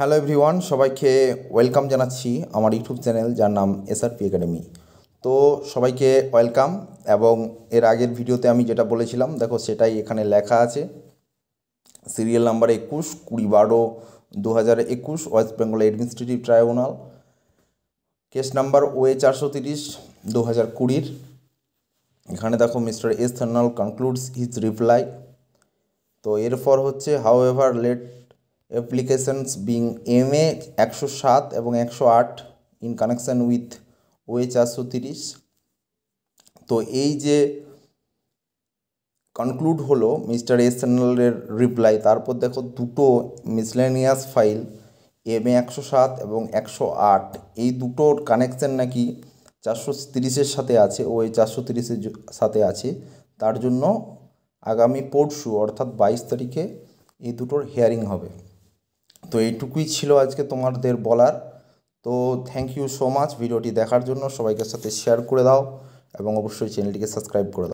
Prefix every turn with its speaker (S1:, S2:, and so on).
S1: hello everyone সবাইকে welcome জানাচ্ছি আমার ইউটিউব চ্যানেল যার নাম এসআরপি একাডেমি তো সবাইকে ওয়েলকাম এবং এর আগের ভিডিওতে আমি যেটা বলেছিলাম দেখো সেটাই এখানে লেখা আছে সিরিয়াল নাম্বার একুশ কুড়ি বারো দু হাজার একুশ West Bengal administrative tribunal case number OA চারশো তিরিশ দু হাজার কুড়ির এখানে দেখো মিস্টার এস থার্নাল কনক্লুডস হিজ রিপ্লাই তো এরপর হচ্ছে however late applications being M A একশো সাত এবং একশো আট ইন কানেকশান উইথ ওয়ে চারশো তিরিশ তো এই যে কনক্লুড হলো মিস্টার এস এনএলের রিপ্লাই তারপর দেখো দুটো মিসলেনিয়াস ফাইল এম এ একশো সাত এবং একশো আট এই দুটোর কানেকশান নাকি চারশো তিরিশের সাথে আছে ওই চারশো তিরিশের সাথে আছে তার জন্য আগামী পরশু অর্থাৎ বাইশ তারিখে এই দুটোর হেয়ারিং হবে তো এইটুকুই ছিল আজকে তোমাদের বলার তো থ্যাংক ইউ সো মাচ ভিডিওটি দেখার জন্য সবাইকে সাথে শেয়ার করে দাও এবং অবশ্যই চ্যানেলটিকে সাবস্ক্রাইব করে দাও